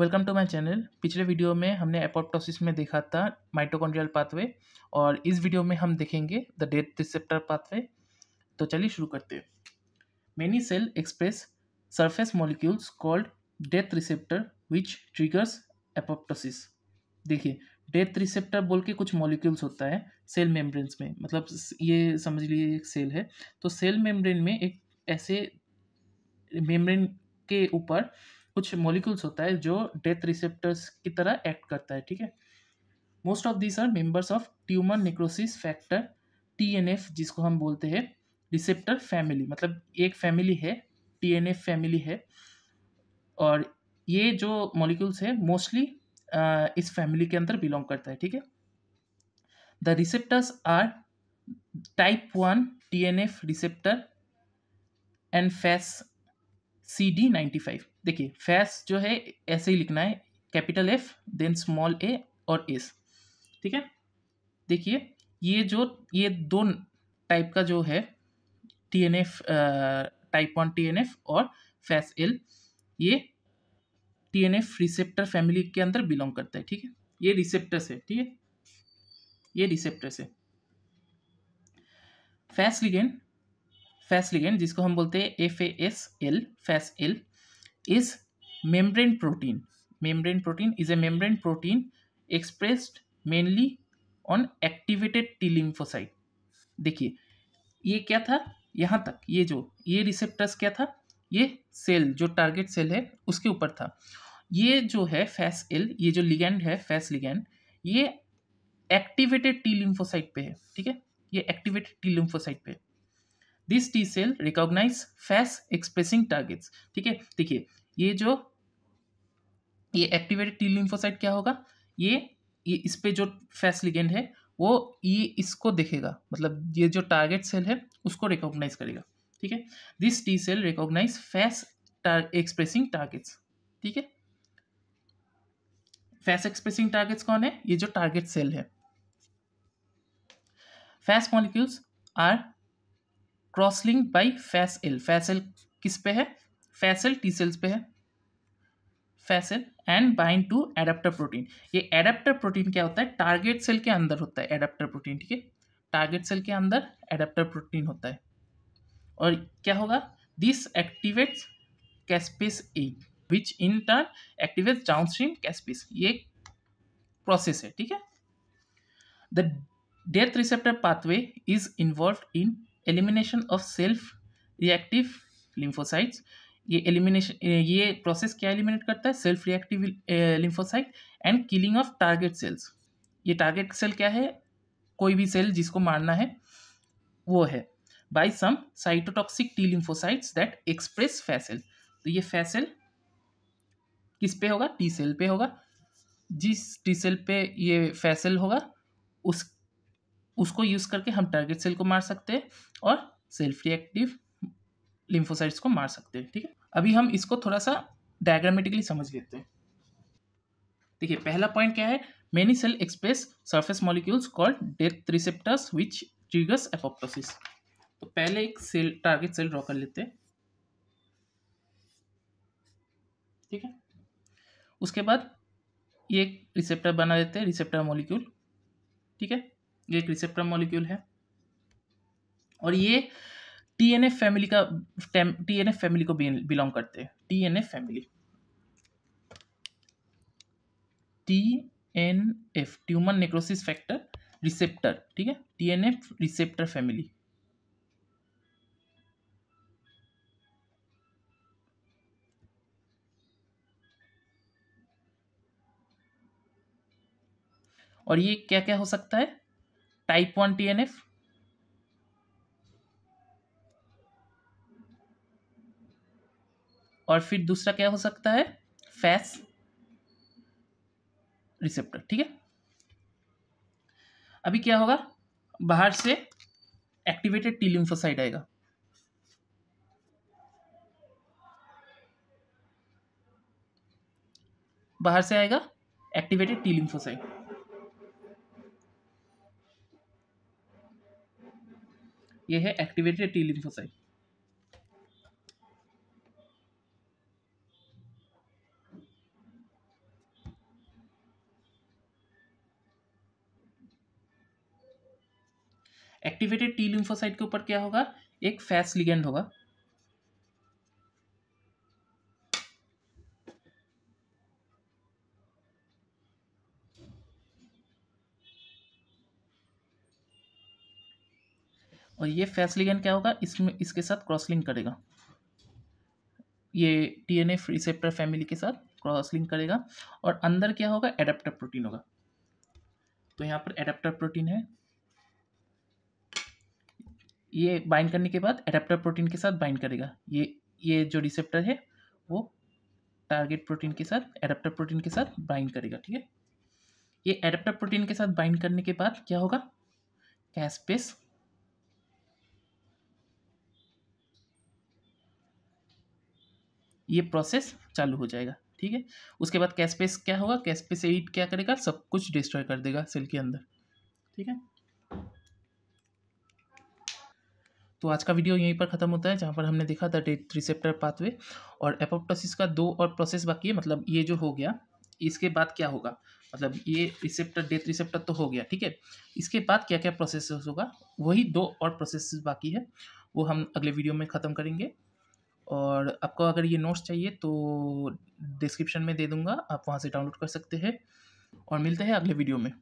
Welcome to my channel पिछले video में हमने एपोप्टोसिस में देखा था माइटोकॉन्ड्रियल पाथवे और इस वीडियो में हम देखेंगे द डेथ रिसेप्टर पाथवे तो चलिए शुरू करते हैं many cell express surface molecules called death receptor which triggers apoptosis देखिए डेथ रिसेप्टर बोल के कुछ मॉलिक्यूल्स होता है सेल मेम्ब्रेन्स में मतलब ये समझ लीजिए एक सेल है तो सेल मेम्ब्रेन में एक ऐसे मेम्ब्रेन के ऊपर कुछ मॉलिक्यूल्स होता है जो डेथ रिसेप्टर्स की तरह एक्ट करता है ठीक है most of this are members of tumour necrosis factor TNF जिसको हम बोलते हैं रिसेप्टर फैमिली मतलब एक फैमिली है टीएनएफ फैमिली है और ये जो मॉलिक्यूल्स है मोस्टली इस फैमिली के अंदर बिलोंग करता है ठीक है the receptors are type one T N F receptor and Fas C D ninety five देखिए फैस जो है ऐसे ही लिखना है capital F then small A और एस ठीक है देखिए ये जो ये दो टाइप का जो है T N F type one T N F और फैस एल ये T N F receptor family के अंदर बिलोंग करता है ठीक है ये रिसेप्टर्स है ठीक है ये रिसेप्टर्स है फैस लिगेंड फैस लिगेंड जिसको हम बोलते हैं F A S L Fas L is membrane protein. Membrane protein is a membrane protein expressed mainly on activated T lymphocyte. देखिए ये क्या था यहाँ तक ये जो ये रिसेप्टर्स क्या था ये सेल जो टारगेट सेल है उसके ऊपर था ये जो है फैस एल ये जो लिगेंड है फैस लिगेंड ये एक्टिवेटेड टी लिम्फोसाइट पे है ठीक है ये एक्टिवेटेड टी लिम्फोसाइट पे है this T cell recognize Fas expressing targets ठीक है देखिए ये जो ये एक्टिवेटेड टी लिम्फोसाइट क्या होगा ये ये इस पर जो फैस लिगेंड है वो ये इसको देखेगा मतलब ये जो टारगेट सेल है उसको रिकॉग्नाइज करेगा ठीक है this T cell recognize Fas expressing targets ठीक है फैस एक्सप्रेसिंग टारगेट्स कौन है ये जो टारगेट सेल है Fas molecules are cross link by FasL FasL किस पे है फैसल टी सेल्स पे है FasL and bind to adapter protein ये एडेप्टर प्रोटीन क्या होता है टारगेट सेल के अंदर होता है एडेप्टर प्रोटीन ठीक है टारगेट सेल के अंदर एडेप्टर प्रोटीन होता है और क्या होगा this activates caspase a which in turn activates stream caspase ये प्रोसेस है ठीक है the death receptor pathway is involve in elimination of self reactive lymphocytes ये एलिमिनेशन ये प्रोसेस क्या एलिमिनेट करता है self reactive lymphocyte and killing of target cells ये टारगेट सेल क्या है कोई भी सेल जिसको मारना है वो है by some cytotoxic T lymphocytes that express FasL तो ये फैसेल किस पे होगा टी सेल पे होगा जिस टी सेल पे ये फैसेल होगा उस उसको यूज़ करके हम टारगेट सेल को मार सकते हैं और सेल्फ रिएक्टिव लिम्फोसाइट्स को मार सकते हैं ठीक है अभी हम इसको थोड़ा सा डायग्रामेटिकली समझ लेते हैं देखिए पहला पॉइंट क्या है many cell express surface molecules called death receptors which triggers apoptosis तो पहले एक सेल टारगेट सेल ड्रॉ कर लेते हैं ठीक है उसके बाद ये एक रिसेप्टर बना देते हैं रिसेप्टर मॉलिक्यूल ठीक है ये एक रिसेप्टर मॉलिक्यूल है और ये टीएनएफ फैमिली का टीएनएफ फैमिली को बिलोंग करते हैं TNF family TNF tumour necrosis factor receptor ठीक है टीएनएफ रिसेप्टर फैमिली और ये क्या क्या हो सकता है type 1 TNF और फिर दूसरा क्या हो सकता है फैस रिसेप्टर ठीक है अभी क्या होगा बाहर से एक्टिवेटेड टी लिम्फोसाइड आएगा बाहर से आएगा एक्टिवेटेड टी लिम्फोसाइड ये है activated T lymphocyte activated T lymphocyte के ऊपर क्या होगा एक फैस लिगेंड होगा और ये फैस क्या होगा इसमें इसके साथ क्रॉस लिंक करेगा ये टीएनए रिसेप्टर फैमिली के साथ क्रॉस लिंक करेगा और अंदर क्या होगा एडेप्टर प्रोटीन होगा तो यहाँ पर एडेप्टर प्रोटीन है ये बाइंड करने के बाद एडेप्टर प्रोटीन के साथ बाइंड करेगा ये ये जो रिसेप्टर है वो टारगेट प्रोटीन के साथ एडेप्टर प्रोटीन के साथ बाइंड करेगा ठीक है ये एडेप्टर प्रोटीन के साथ बाइंड करने के बाद क्या होगा कैसपेस ये प्रोसेस चालू हो जाएगा ठीक है उसके बाद कैसपेस क्या होगा कैसपेस एट क्या करेगा सब कुछ डिस्ट्रॉय कर देगा सेल के अंदर ठीक है तो आज का वीडियो यहीं पर ख़त्म होता है जहाँ पर हमने देखा था डेट रिसेप्टर पाथवे और एपोप्टोसिस का दो और प्रोसेस बाकी है मतलब ये जो हो गया इसके बाद क्या होगा मतलब ये रिसेप्टर डेथ रिसेप्टर तो हो गया ठीक है इसके बाद क्या क्या प्रोसेस होगा वही दो और प्रोसेस बाकी है वो हम अगले वीडियो में ख़त्म करेंगे और आपको अगर ये नोट्स चाहिए तो डिस्क्रिप्शन में दे दूँगा आप वहाँ से डाउनलोड कर सकते हैं और मिलते हैं अगले वीडियो में